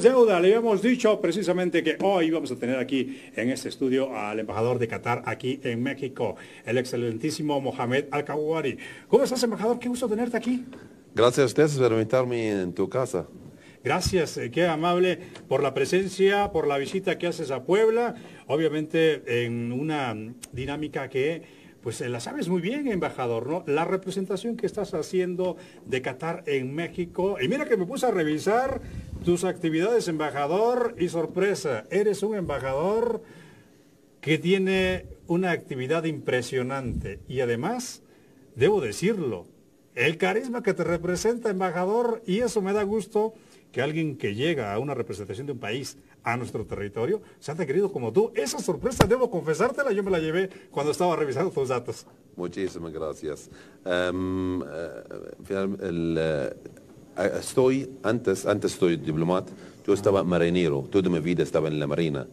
Deuda, le habíamos dicho precisamente que hoy vamos a tener aquí en este estudio al embajador de Qatar aquí en México, el excelentísimo Mohamed Al-Kawari. ¿Cómo estás, embajador? Qué gusto tenerte aquí. Gracias a ustedes por invitarme en tu casa. Gracias, eh, qué amable por la presencia, por la visita que haces a Puebla, obviamente en una dinámica que pues eh, la sabes muy bien, embajador, ¿no? La representación que estás haciendo de Qatar en México. Y mira que me puse a revisar tus actividades embajador y sorpresa, eres un embajador que tiene una actividad impresionante y además, debo decirlo, el carisma que te representa embajador y eso me da gusto que alguien que llega a una representación de un país a nuestro territorio se ha querido como tú. Esa sorpresa, debo confesártela, yo me la llevé cuando estaba revisando tus datos. Muchísimas gracias. Em, eh, eh, estoy, antes, antes estoy diplomat, yo estaba marinero, toda mi vida estaba en la marina.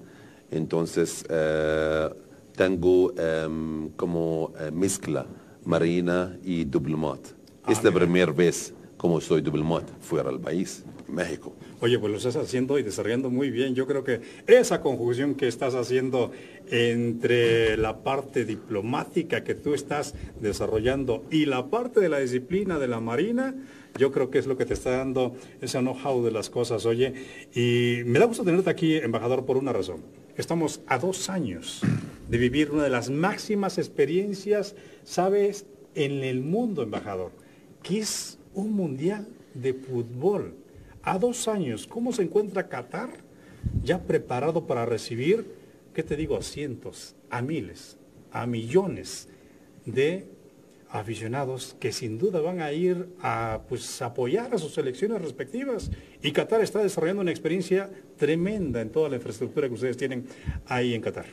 Entonces, eh, tengo em, como eh, mezcla marina y diplomat. Ah, es Esta primera vez como soy diplomat fuera del país, México. Oye, pues lo estás haciendo y desarrollando muy bien. Yo creo que esa conjunción que estás haciendo entre la parte diplomática que tú estás desarrollando y la parte de la disciplina de la Marina, yo creo que es lo que te está dando ese know-how de las cosas, oye. Y me da gusto tenerte aquí, embajador, por una razón. Estamos a dos años de vivir una de las máximas experiencias, sabes, en el mundo, embajador, que es un mundial de fútbol. A dos años, ¿cómo se encuentra Qatar ya preparado para recibir, qué te digo, a cientos, a miles, a millones de aficionados que sin duda van a ir a pues, apoyar a sus selecciones respectivas. Y Qatar está desarrollando una experiencia tremenda en toda la infraestructura que ustedes tienen ahí en Qatar.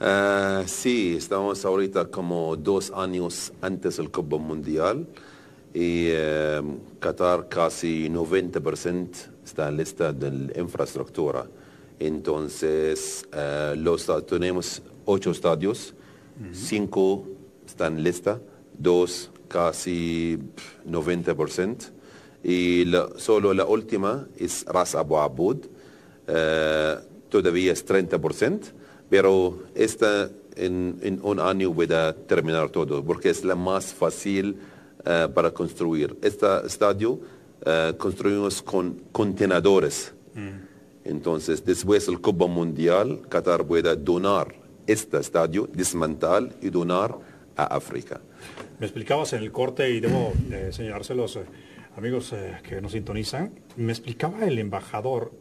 Eh, sí, estamos ahorita como dos años antes del Copa Mundial y eh, Qatar casi 90% está en lista de la infraestructura. Entonces, eh, los, tenemos ocho estadios, cinco están listas, lista, dos casi 90%, y solo la última es Ras Abu Abud, eh, todavía es 30%, pero esta en, un año puede terminar todo, porque es la más fácil eh, para construir. Este estadio eh, construimos con contenedores. Mm. Entonces, después del Copa Mundial, Qatar puede donar este estadio, desmantelar y donar a África. Me explicabas en el corte, y debo eh, señalárselos, eh, amigos eh, que nos sintonizan, me explicaba el embajador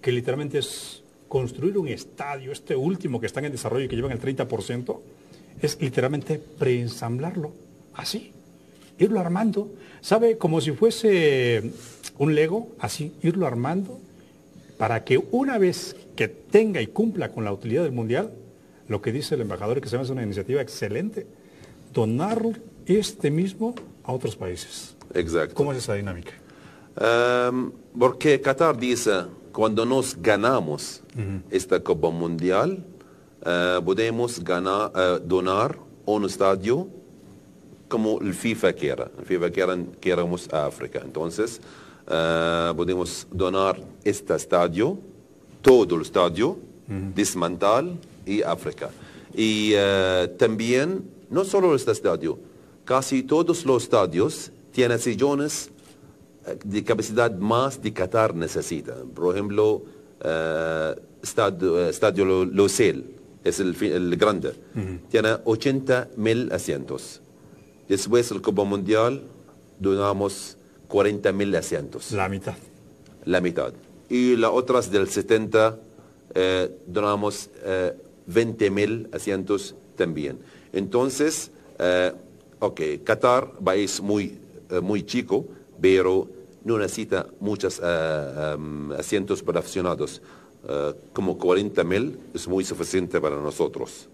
que literalmente es construir un estadio, este último que están en desarrollo y que llevan el 30%, es literalmente preensamblarlo así, irlo armando, ¿sabe? Como si fuese un Lego, así, irlo armando, para que una vez que tenga y cumpla con la utilidad del Mundial, lo que dice el embajador, que se una iniciativa excelente, donar este mismo a otros países. Exacto. ¿Cómo es esa dinámica? Em, porque Qatar dice, cuando nos ganamos esta Copa Mundial, eh, podemos ganar, eh, donar un estadio como el FIFA quiera. El FIFA quiera, queremos a África. Entonces, eh, podemos donar este estadio, todo el estadio, desmantel y África. Y también no solo este estadio, casi todos los estadios tienen sillones eh, de capacidad más de Qatar necesita. Por ejemplo, el eh, estadio, eh, estadio es el, grande, tiene 80 mil asientos. Después del Copa Mundial donamos 40.000 asientos. La mitad. La mitad. Y las otras del 70 donamos 20.000 asientos también. Entonces, eh, ok, Qatar país muy, eh, muy chico, pero no necesita muchos eh, em, asientos para aficionados. como 40 mil es muy suficiente para nosotros.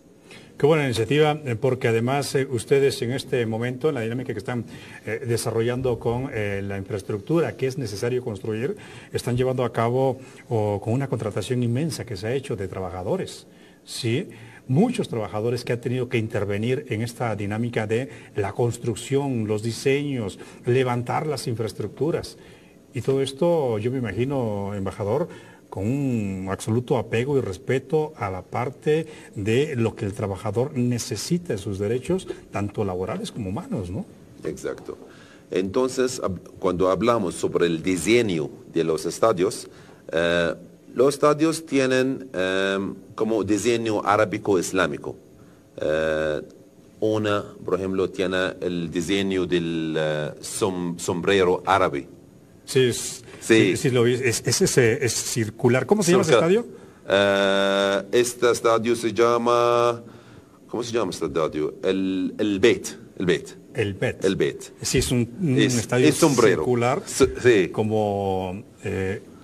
Qué buena iniciativa, porque además ustedes en este momento, en la dinámica que están desarrollando con la infraestructura que es necesario construir, están llevando a cabo con una contratación inmensa que se ha hecho de trabajadores. ¿sí? muchos trabajadores que han tenido que intervenir en esta dinámica de la construcción, los diseños, levantar las infraestructuras. Y todo esto, yo me imagino, embajador, con un absoluto apego y respeto a la parte de lo que el trabajador necesita de sus derechos, tanto laborales como humanos, ¿no? Exacto. Entonces, cuando hablamos sobre el diseño de los estadios, eh, los estadios tienen em, como diseño árabico-islámico. Eh, una, por ejemplo, tiene el diseño del eh, sombrero árabe. Sí, sí. sí, Es, ese, eh, circular. ¿Cómo se llama ese estadio? este estadio se llama... ¿Cómo se llama este estadio? El, el Bet. El Bet. El Bet. El Beit. Sí, es un, estadio circular. sí. Como...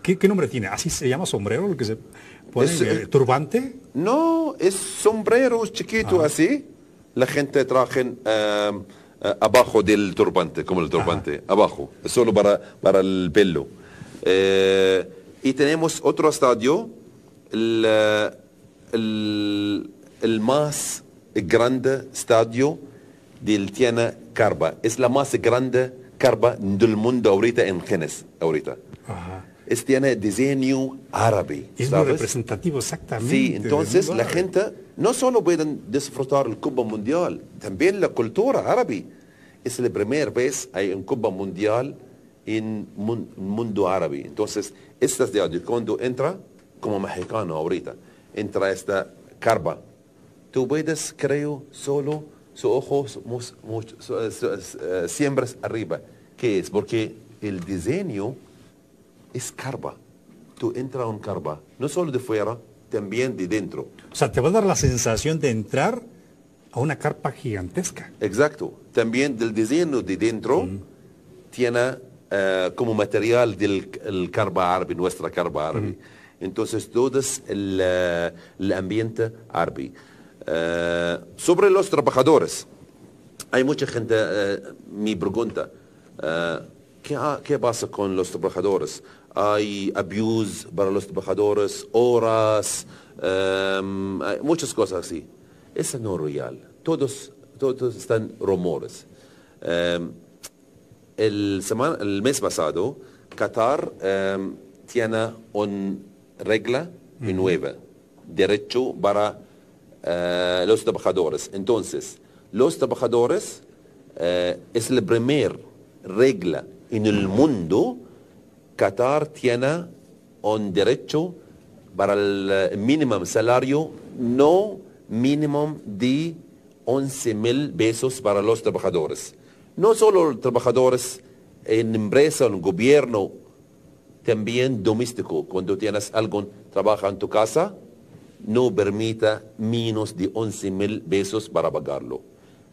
¿Qué, nombre tiene? ¿Así se llama sombrero? Lo que se eh, ¿Turbante? No, es sombrero chiquito ah. así. La gente traje em, eh, abajo del turbante, como el turbante, abajo, solo para, para el pelo. Eh, y tenemos otro estadio, el, el, más grande estadio del Tiana Carba. Es la más grande Carba del mundo ahorita en Genes, ahorita es, tiene diseño árabe. Es representativo, exactamente. Sí, entonces la gente no solo puede disfrutar el cuba Mundial, también la cultura árabe. Es la primera vez hay un cuba Mundial en el mundo árabe. Entonces, estas de cuando entra, como mexicano ahorita, entra esta carpa, tú puedes, creo, solo sus ojos mus, eh, siembras arriba. ¿Qué es? Porque el diseño es carpa. Tú entras a un carpa, no solo de fuera, también de dentro. O sea, te va a dar la sensación de entrar a una carpa gigantesca. Exacto. También del diseño de dentro tiene eh, como material del el carpa árabe, nuestra carpa árabe. Entonces, todo es el, eh, ambiente árabe. Eh, sobre los trabajadores, hay mucha gente mi pregunta, Ah, ¿Qué, pasa con los trabajadores? Hay abuse para los trabajadores, horas, em, muchas cosas así. Eso no es real. Todos, todos están rumores. Em, el, mes pasado, Qatar em, tiene una regla nueva, derecho para eh, los trabajadores. Entonces, los trabajadores eh, es la primera regla en el mundo, Qatar tiene un derecho para el eh, mínimo salario, no mínimo de 11 mil pesos para los trabajadores. No solo los trabajadores en empresa, en gobierno, también doméstico. Cuando tienes algo, trabaja en tu casa, no permita menos de 11 mil pesos para pagarlo.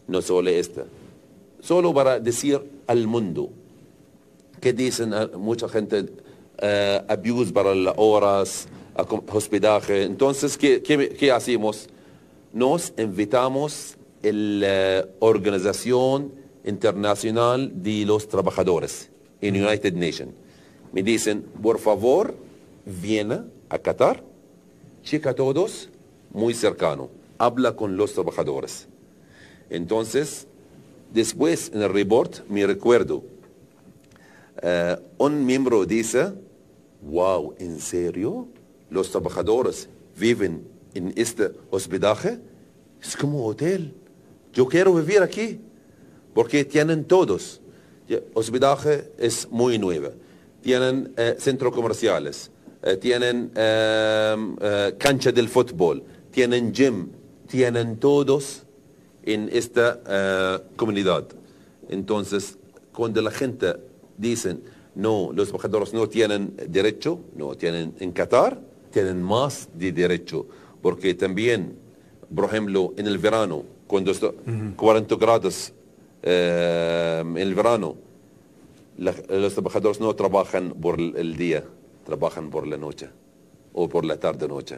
No solo esto. Solo para decir al mundo, que dicen eh, mucha gente eh, abuse para las horas, hospedaje. Entonces, ¿qué, hacemos? Nos invitamos a la Organización Internacional de los Trabajadores en United Nations. Me dicen, por favor, viene a Qatar, checa todos, muy cercano, habla con los trabajadores. Entonces, después en el report, me recuerdo, eh, un miembro dice, wow, ¿en serio? Los trabajadores viven en este hospedaje. Es como hotel. Yo quiero vivir aquí porque tienen todos. Hospedaje es muy nuevo. Tienen eh, centros comerciales, eh, tienen em, cancha del fútbol, tienen gym, tienen todos en esta comunidad. Entonces, cuando la gente dicen, no, los trabajadores no tienen derecho, no tienen en Qatar, tienen más de derecho, porque también, por ejemplo, en el verano, cuando está 40 grados eh, en el verano, los trabajadores no trabajan por el día, trabajan por la noche o por la tarde-noche.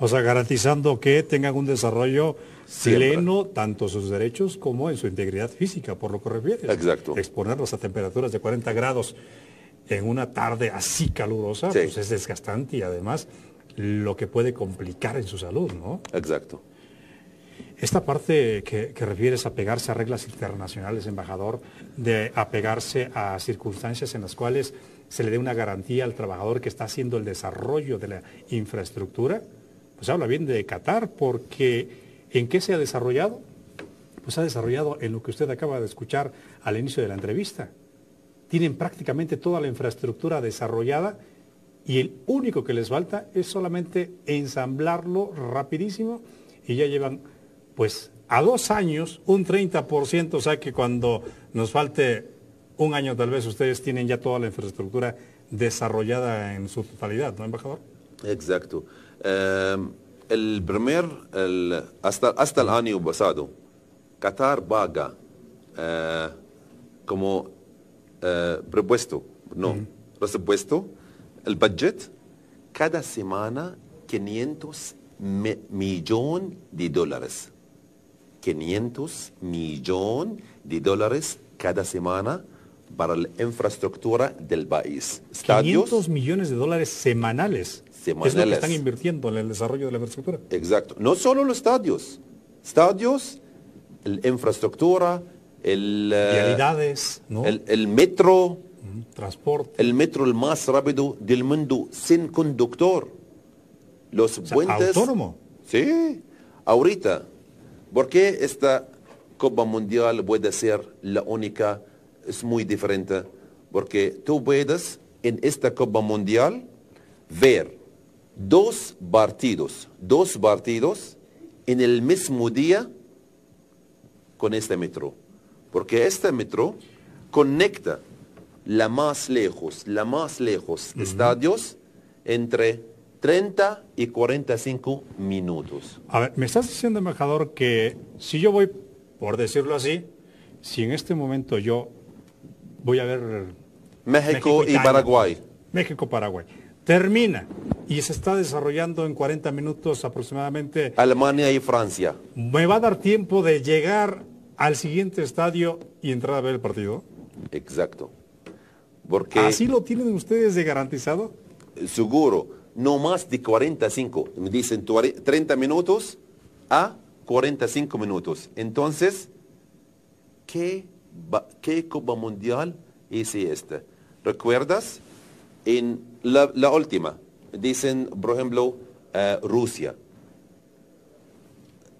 O sea, garantizando que tengan un desarrollo pleno, tanto sus derechos como en su integridad física, por lo que refieres. Exacto. Exponerlos a temperaturas de 40 grados en una tarde así calurosa, pues es desgastante y además lo que puede complicar en su salud, ¿no? Exacto. Esta parte que, que, refieres a pegarse a reglas internacionales, embajador, de apegarse a circunstancias en las cuales se le dé una garantía al trabajador que está haciendo el desarrollo de la infraestructura, pues habla bien de Qatar, porque ¿en qué se ha desarrollado? Pues ha desarrollado en lo que usted acaba de escuchar al inicio de la entrevista. Tienen prácticamente toda la infraestructura desarrollada y el único que les falta es solamente ensamblarlo rapidísimo y ya llevan pues a dos años un 30%, o sea que cuando nos falte un año tal vez ustedes tienen ya toda la infraestructura desarrollada en su totalidad, ¿no, embajador? Exacto. Em, el primer, hasta el año pasado Qatar paga eh, como eh, propuesto no, presupuesto, el budget cada semana 500 millones de dólares. 500 millones de dólares cada semana para la infraestructura del país. 500 millones de dólares semanales están invirtiendo en el desarrollo de la infraestructura. Exacto. No solo los estadios. Estadios, la infraestructura, el... Realidades, eh, el, metro. Transporte. El metro el más rápido del mundo sin conductor. Los puentes... Autónomo. Sí. Ahorita, Porque esta Copa Mundial puede ser la única? Es muy diferente. Porque tú puedes en esta Copa Mundial ver dos partidos, dos partidos en el mismo día con este metro. Porque este metro conecta la más lejos, la más lejos estadios entre 30 y 45 minutos. A ver, me estás diciendo, embajador, que si yo voy, por decirlo así, si en este momento yo voy a ver... México y Paraguay. México-Paraguay. Termina y se está desarrollando en 40 minutos aproximadamente. Alemania y Francia. ¿Me va a dar tiempo de llegar al siguiente estadio y entrar a ver el partido? Exacto. Porque... ¿Así lo tienen ustedes de garantizado? Seguro, no más de 45, me dicen 30 minutos a 45 minutos. Entonces, ¿qué, Copa Mundial es esta? ¿Recuerdas? En la última, dicen, por ejemplo, eh, Rusia.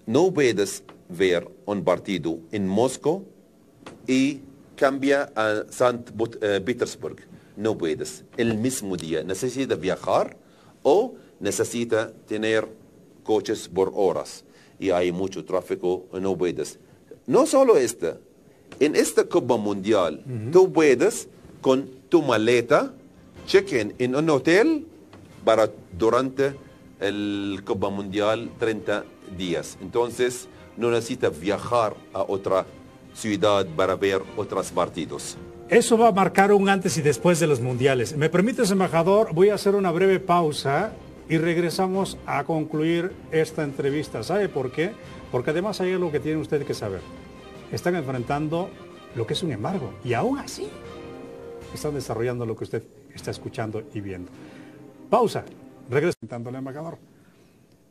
No puedes ver un partido en Moscú y cambia a San eh, Petersburg. No puedes. El mismo día necesita viajar o necesita tener coches por horas. Y hay mucho tráfico, no puedes. No solo esta. En esta Copa Mundial, ...no tú puedes con tu maleta, check-in en un hotel durante el Copa Mundial 30 días. Entonces no necesita viajar a otra ciudad para ver otros partidos. Eso va a marcar un antes y después de los mundiales. ¿Me permites, embajador? Voy a hacer una breve pausa y regresamos a concluir esta entrevista. ¿Sabe por qué? Porque además hay algo que tiene usted que saber. Están enfrentando lo que es un embargo y aún así están desarrollando lo que usted está escuchando y viendo. Pausa. Regresando al embajador.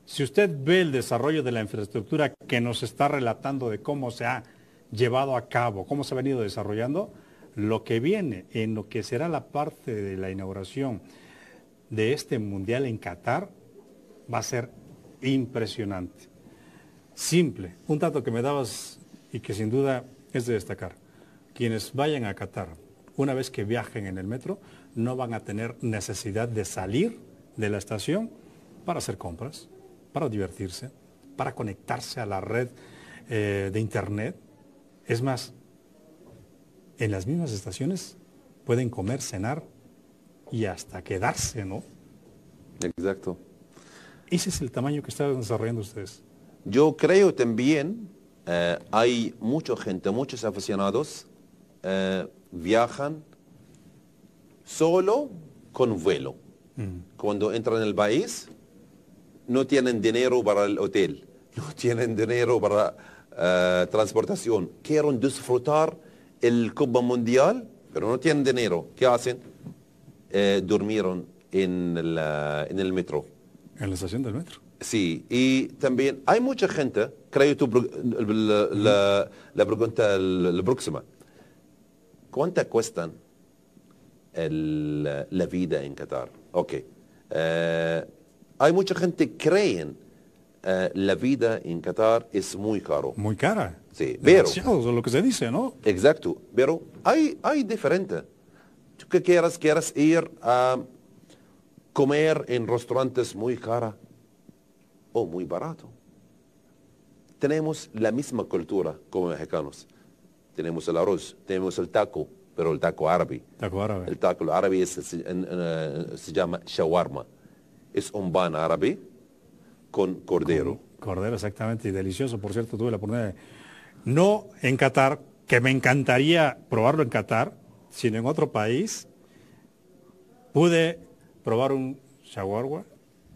Si usted ve el desarrollo de la infraestructura que nos está relatando de cómo se ha llevado a cabo, cómo se ha venido desarrollando, lo que viene en lo que será la parte de la inauguración de este mundial en Qatar va a ser impresionante. Simple, un dato que me dabas y que sin duda es de destacar. Quienes vayan a Qatar, una vez que viajen en el metro, no van a tener necesidad de salir de la estación para hacer compras, para divertirse, para conectarse a la red eh, de Internet. Es más, en las mismas estaciones pueden comer, cenar y hasta quedarse, ¿no? Exacto. Ese es el tamaño que están desarrollando ustedes. Yo creo también eh, hay mucha gente, muchos aficionados eh, viajan solo con vuelo. Mm. Cuando entran en el país, no tienen dinero para el hotel, no tienen dinero para eh, transportación. Quieren disfrutar el Copa Mundial, pero no tienen dinero. ¿Qué hacen? Eh, durmieron en, el metro. ¿En la estación del metro? Sí, y también hay mucha gente, creo tu, la, la, la pregunta la próxima, ¿cuánta cuestan eh, la vida en Qatar. Ok. Eh, hay mucha gente creen eh, la vida en Qatar es muy caro. Muy cara. Sí, pero... lo que se dice, ¿no? Exacto, pero hay, hay diferente. Tú que quieras, quieras ir a comer en restaurantes muy cara o muy barato. Tenemos la misma cultura como mexicanos. Tenemos el arroz, tenemos el taco, pero el taco árabe. El taco árabe eh, se, llama shawarma. Es un ban árabe con cordero. cordero, exactamente, y delicioso. Por cierto, tuve la oportunidad de... No en Qatar, que me encantaría probarlo en Qatar, sino en otro país. Pude probar un shawarma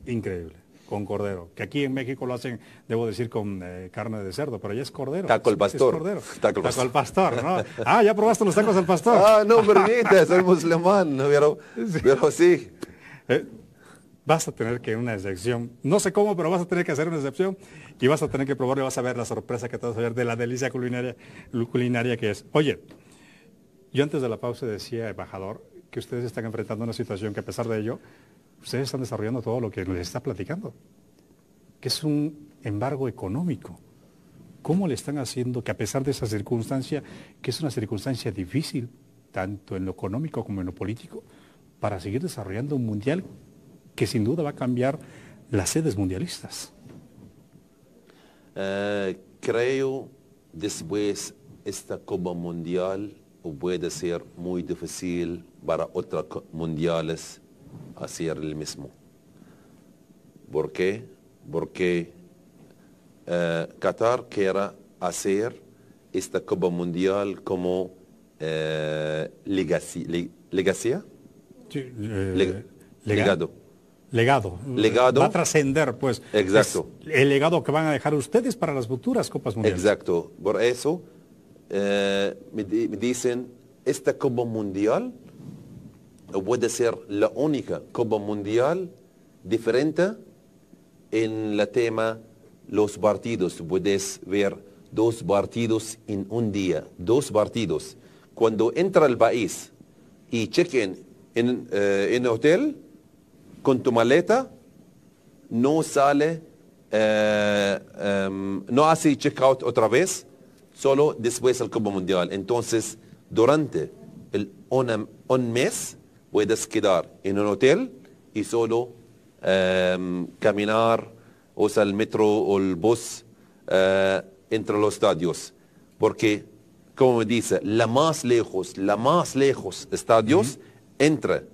increíble con cordero, que aquí en México lo hacen, debo decir, con eh, carne de cerdo, pero ya es cordero. Taco al pastor. Taco, al pastor, ¿no? Ah, ya probaste los tacos al pastor. Ah, no, permite, soy musulmán, pero, sí. Eh, vas a tener que una excepción. No sé cómo, pero vas a tener que hacer una excepción y vas a tener que probar y vas a ver la sorpresa que te vas a ver de la delicia culinaria, culinaria que es. Oye, yo antes de la pausa decía, embajador, que ustedes están enfrentando una situación que a pesar de ello ustedes están desarrollando todo lo que les está platicando, que es un embargo económico. ¿Cómo le están haciendo que a pesar de esa circunstancia, que es una circunstancia difícil, tanto en lo económico como en lo político, para seguir desarrollando un mundial que sin duda va a cambiar las sedes mundialistas? Creo eh, creo después esta Copa Mundial puede ser muy difícil para otras mundiales hacer el mismo. ¿Por qué? Porque eh, Qatar quiere hacer esta Copa Mundial como eh, legacy, eh, legado. Legado. legado. Va a trascender, pues. Exacto. el legado que van a dejar ustedes para las futuras Copas Mundiales. Exacto. Por eso eh, me, dicen, esta Copa Mundial puede ser la única Copa Mundial diferente en el tema los partidos. Puedes ver dos partidos en un día, dos partidos. Cuando entra al país y chequen en, eh, el hotel con tu maleta, no sale, eh, em, no hace check-out otra vez, solo después del Copa Mundial. Entonces, durante el, un mes, puedes quedar en un hotel y solo em, caminar, o sea, el metro o el bus eh, entre los estadios. Porque, como me dice, la más lejos, la más lejos estadios, entre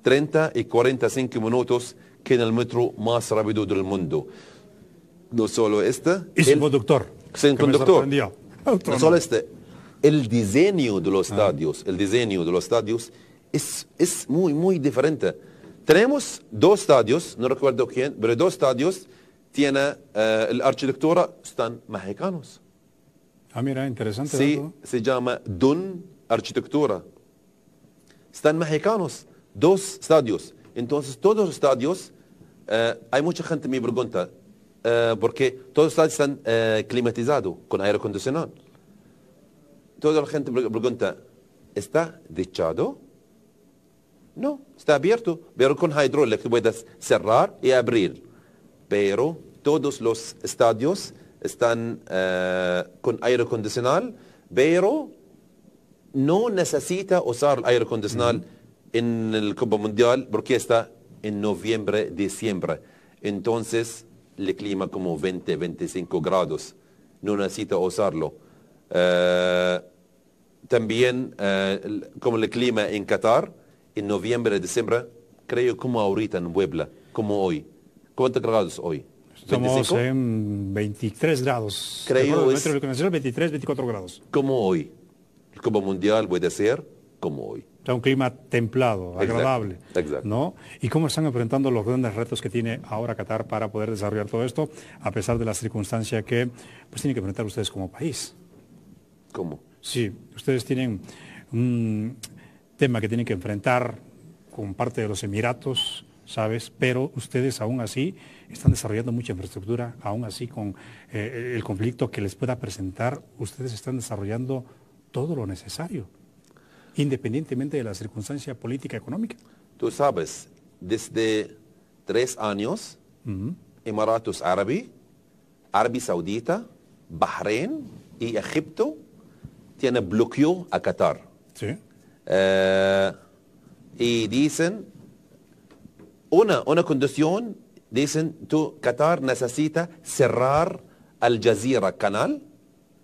30 y 45 minutos que en el metro más rápido del mundo. No solo este. sin conductor. Sin conductor. No solo este. El diseño de los ah. estadios, el diseño de los estadios es, muy, muy diferente. Tenemos dos estadios, no recuerdo quién, pero dos estadios tiene eh, la arquitectura, están mexicanos. Ah, mira, interesante. Sí, se llama Dun Arquitectura. Están mexicanos, dos estadios. Entonces, todos los estadios, eh, hay mucha gente me pregunta, eh, porque todos los estadios están climatizados, con aire acondicionado. Toda la gente pregunta, ¿está dichado? No, está abierto, pero con que puedes cerrar y abrir. Pero todos los estadios están eh, con aire acondicionado, pero no necesita usar el aire acondicionado en el Copa Mundial porque está en noviembre, diciembre. Entonces, el clima como 20, 25 grados. No necesita usarlo. Eh, también, eh, como el clima en Qatar, en noviembre, diciembre, creo como ahorita en Puebla, como hoy. ¿Cuántos grados hoy? Estamos en 23 grados. Creo es... 23, 24 grados. Como hoy. como Mundial puede ser como hoy. O un clima templado, agradable. Exacto. ¿no? ¿Y cómo están enfrentando los grandes retos que tiene ahora Qatar para poder desarrollar todo esto, a pesar de la circunstancia que pues, tienen que enfrentar ustedes como país? ¿Cómo? Sí, ustedes tienen... un tema que tienen que enfrentar con parte de los Emiratos, ¿sabes? Pero ustedes aún así están desarrollando mucha infraestructura, aún así con eh, el conflicto que les pueda presentar, ustedes están desarrollando todo lo necesario, independientemente de la circunstancia política económica. Tú sabes, desde tres años, Emiratos Árabes, Arabia Saudita, Bahrein y Egipto tienen bloqueo a Qatar. ¿Sí? Eh, y dicen, una, una condición, dicen, tú, Qatar necesita cerrar Al Jazeera canal.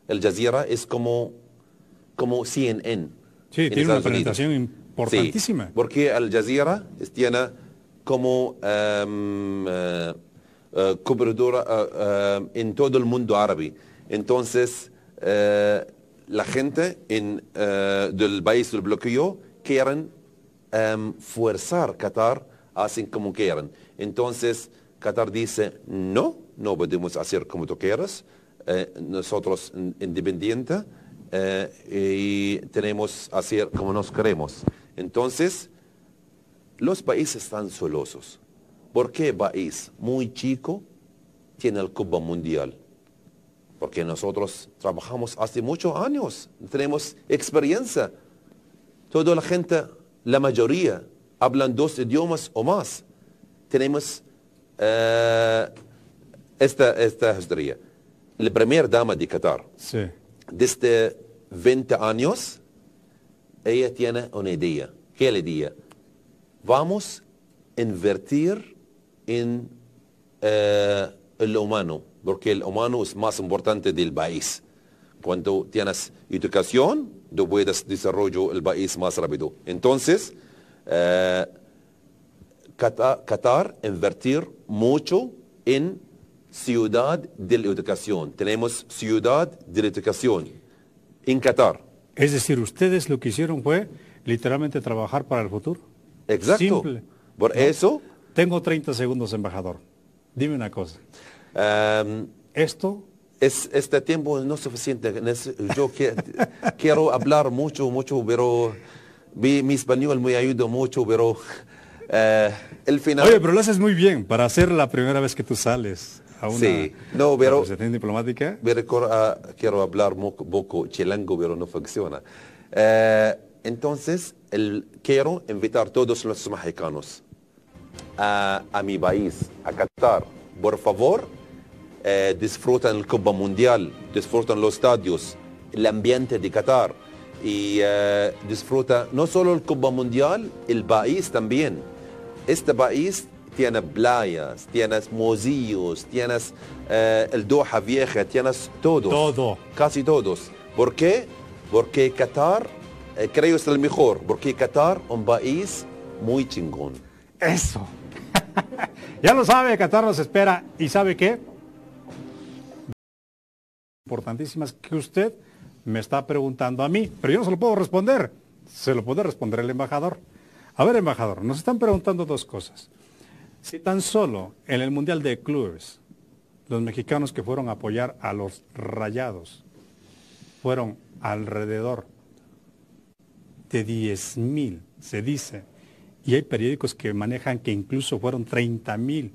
El Jazeera es como, como CNN. Sí, tiene una presentación importantísima. porque Al Jazeera tiene como um, cobertura en todo el mundo árabe. Entonces, la gente eh, del país del bloqueo quieren forzar em, forzar Qatar a hacer como quieran. Entonces Qatar dice, no, no podemos hacer como tú quieras, eh, nosotros independientes eh, y tenemos hacer como nos queremos. Entonces, los países están solosos. ¿Por qué país muy chico tiene el cuba Mundial? porque nosotros trabajamos hace muchos años, tenemos experiencia. Toda la gente, la mayoría, hablan dos idiomas o más. Tenemos eh, esta, historia. La primera dama de Qatar, sí. desde 20 este años, ella tiene una idea. ¿Qué le idea? Vamos a invertir en eh, lo humano porque el humano es más importante del país. Cuando tienes educación, tú puedes desarrollar el país más rápido. Entonces, eh, Qatar, invertir mucho en ciudad de la educación. Tenemos ciudad de la educación en Qatar. Es decir, ustedes lo que hicieron fue literalmente trabajar para el futuro. Exacto. Por eso... Tengo 30 segundos, embajador. Dime una cosa. Esto es, este tiempo no es suficiente. Yo quiero hablar mucho, mucho, pero mi, español me ayuda mucho, pero eh, el final... Oye, pero lo haces muy bien para hacer la primera vez que tú sales a una sí. no, pero, diplomática. quiero hablar poco, poco pero no funciona. Eh, entonces, quiero invitar a todos los mexicanos a mi país, a Qatar. Por favor, eh, disfrutan el Copa Mundial, disfrutan los estadios, el ambiente de Qatar y eh, disfruta no solo el Copa Mundial, el país también. Este país tiene playas, tienes museos, tienes eh, el Doha Vieja, tienes todo. Todo. Casi todos. ¿Por qué? Porque Qatar, creo creo es el mejor, porque Qatar un país muy chingón. Eso. ya lo sabe, Qatar nos espera. ¿Y sabe qué? importantísimas que usted me está preguntando a mí, pero yo no se lo puedo responder, se lo puede responder el embajador. A ver, embajador, nos están preguntando dos cosas. Si tan solo en el Mundial de Clubes los mexicanos que fueron a apoyar a los rayados fueron alrededor de 10 mil, se dice, y hay periódicos que manejan que incluso fueron 30 mil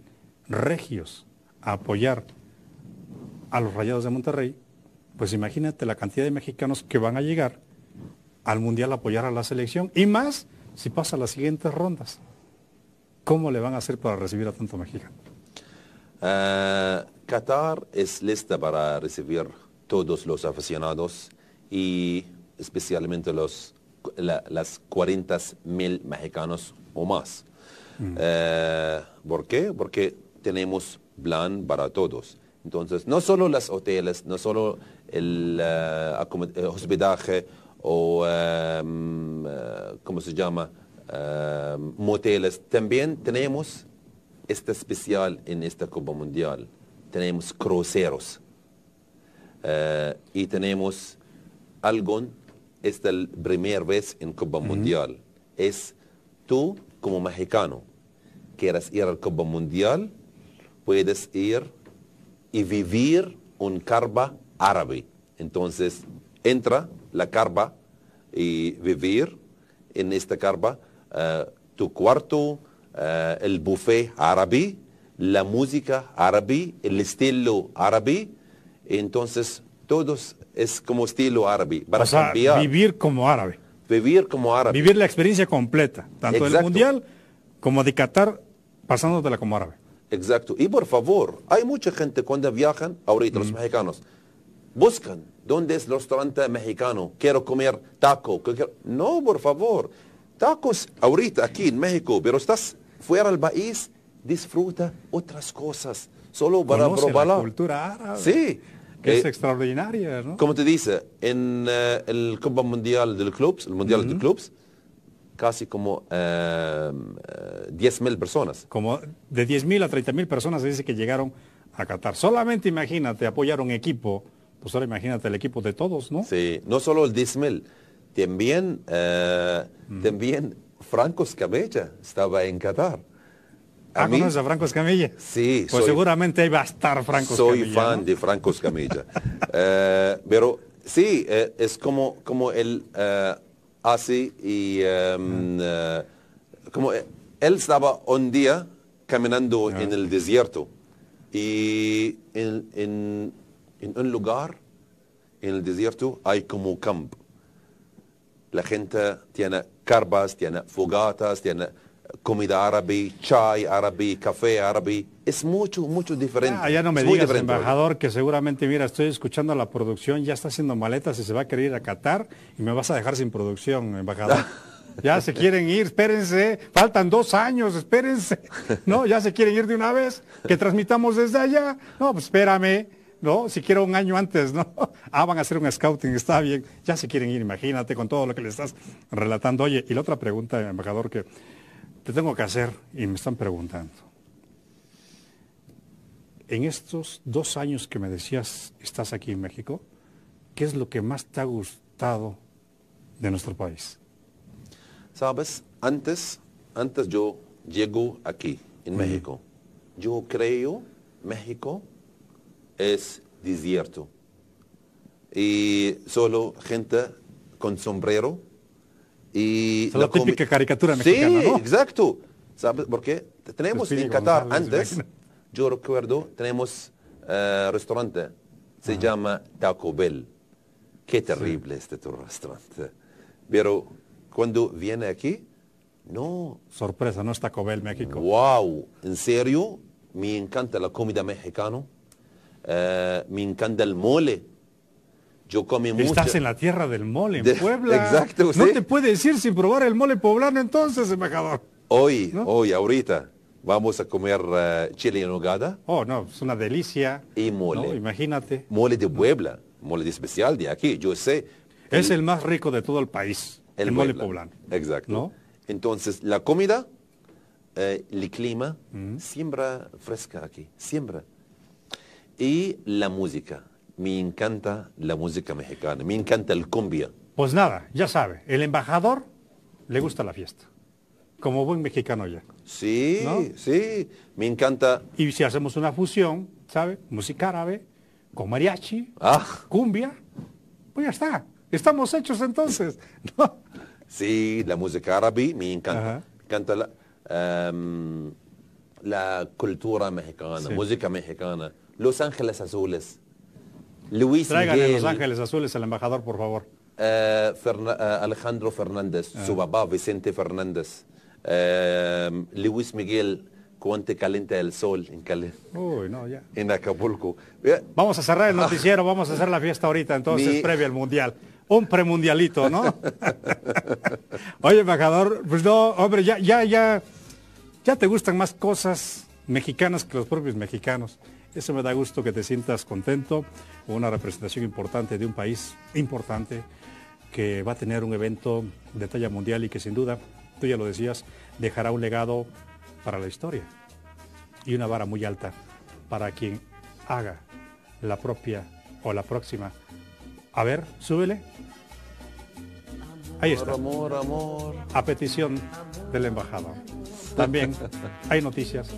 regios a apoyar a los Rayados de Monterrey, pues imagínate la cantidad de mexicanos que van a llegar al Mundial a apoyar a la selección y más si pasa las siguientes rondas. ¿Cómo le van a hacer para recibir a tanto mexicano? Eh, Qatar es lista para recibir todos los aficionados y especialmente los las 40 mil mexicanos o más. Mm. Eh, ¿Por qué? Porque tenemos plan para todos. Entonces, no solo los hoteles, no solo el eh, eh, hospedaje o, em, eh, ¿cómo se llama? Em, moteles. También tenemos este especial en esta Copa Mundial. Tenemos cruceros. y tenemos algo, esta la primera vez en Copa Mundial. Es tú como mexicano, quieres ir a la Copa Mundial, puedes ir y vivir un carba árabe. Entonces, entra la carba y vivir en esta carba eh, tu cuarto, eh, el buffet árabe, la música árabe, el estilo árabe. Entonces, todos es como estilo árabe. Para vivir como árabe. Vivir como árabe. Vivir la experiencia completa, tanto del mundial como de Qatar, pasándola como árabe. Exacto. Y por favor, hay mucha gente cuando viajan, ahorita los mm. mexicanos, buscan dónde es el restaurante mexicano, quiero comer taco. No, por favor. Tacos ahorita aquí en México, pero estás fuera del país, disfruta otras cosas, solo para probar La cultura Sí. es eh, extraordinaria, ¿no? Como te dice, en eh, el Copa Mundial del Clubs, el Mundial de Clubs, casi como 10.000 em, eh, personas. Como de 10.000 a 30.000 personas se dice que llegaron a Qatar. Solamente imagínate apoyar un equipo, pues ahora imagínate el equipo de todos, ¿no? Sí, no solo el 10.000, también, eh, también Franco Escamilla estaba en Qatar. Ah, a ¿conoces a Franco Escamilla? Sí. Pues seguramente iba a estar Franco soy Soy fan de Franco Escamilla. Eh, pero sí, es como, como el así y em, eh, como él estaba un día caminando en el desierto y en, un lugar en el desierto hay como camp. La gente tiene carpas, tiene fogatas, tiene comida árabe, chai árabe, café árabe. Es mucho, mucho diferente. Ah, ya no me digas, embajador, que seguramente, mira, estoy escuchando la producción, ya está haciendo maletas y se va a querer ir a Qatar y me vas a dejar sin producción, embajador. ya se quieren ir, espérense, faltan dos años, espérense. No, ya se quieren ir de una vez, que transmitamos desde allá. No, pues espérame. ¿no? Si quiero un año antes, ¿no? Ah, van a hacer un scouting, está bien. Ya se quieren ir, imagínate, con todo lo que le estás relatando. Oye, y la otra pregunta, embajador, que te tengo que hacer y me están preguntando. En estos dos años que me decías, estás aquí en México, ¿qué es lo que más te ha gustado de nuestro país? Sabes, antes, antes yo llego aquí, en México. Yo creo México es desierto. Y solo gente con sombrero y la, típica caricatura mexicana, Sí, exacto. ¿Sabes por qué? Tenemos en Qatar antes, yo recuerdo, tenemos un eh, restaurante, se llama Taco Bell. Qué terrible este restaurante. Pero cuando viene aquí, no. Sorpresa, no es Taco Bell México. ¡Wow! En serio, me encanta la comida mexicana. Eh, me encanta el mole yo come mucho. Estás en la tierra del mole, en Puebla. Exacto. No te puede decir sin probar el mole poblano entonces, embajador. Hoy, hoy, ahorita, vamos a comer eh, chile en hogada. Oh, no, es una delicia. Y mole. imagínate. Mole de Puebla, mole de especial de aquí, yo sé. es el más rico de todo el país, el, mole poblano. Exacto. Entonces, la comida, eh, el clima, mm. siembra fresca aquí, siembra. Y la música me encanta la música mexicana, me encanta el cumbia. Pues nada, ya sabe, el embajador le gusta la fiesta, como buen mexicano ya. Sí, sí, me encanta. Y si hacemos una fusión, ¿sabe? Música árabe, con mariachi, ah. cumbia, pues ya está, estamos hechos entonces. Sí, la música árabe me encanta, me encanta la, em, la cultura mexicana, música mexicana, Los Ángeles Azules. Luis Traigan en Los Ángeles Azules el embajador, por favor. Eh, eh, Alejandro Fernández, ah. su papá Vicente Fernández, eh, Luis Miguel, cuante caliente el sol en Cali. Uy, no, ya. En Acapulco. Vamos a cerrar el ah. noticiero, vamos a hacer la fiesta ahorita, entonces, previo previa al Mundial. Un premundialito, ¿no? Oye, embajador, pues no, hombre, ya, ya, ya, ya te gustan más cosas mexicanas que los propios mexicanos. Eso me da gusto que te sientas contento una representación importante de un país importante que va a tener un evento de talla mundial y que sin duda, tú ya lo decías, dejará un legado para la historia y una vara muy alta para quien haga la propia o la próxima. A ver, súbele. Ahí está. Amor, amor. A petición de la embajada. También hay noticias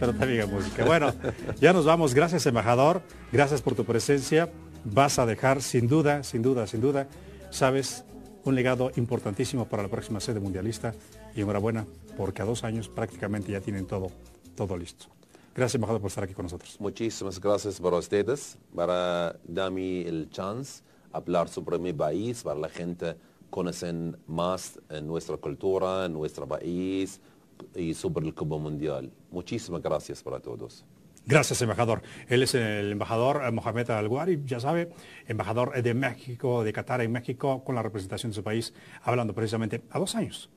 pero también música. Bueno, ya nos vamos. Gracias, embajador. Gracias por tu presencia. Vas a dejar, sin duda, sin duda, sin duda, sabes, un legado importantísimo para la próxima sede mundialista. Y enhorabuena, porque a dos años prácticamente ya tienen todo, todo listo. Gracias, embajador, por estar aquí con nosotros. Muchísimas gracias para ustedes, para darme el chance hablar sobre mi país, para la gente conocen más nuestra cultura, nuestro país, y sobre el cuba Mundial. Muchísimas gracias para todos. Gracias, embajador. Él es el embajador eh, Mohamed Alguari, ya sabe, embajador eh, de México, de Qatar en México, con la representación de su país, hablando precisamente a dos años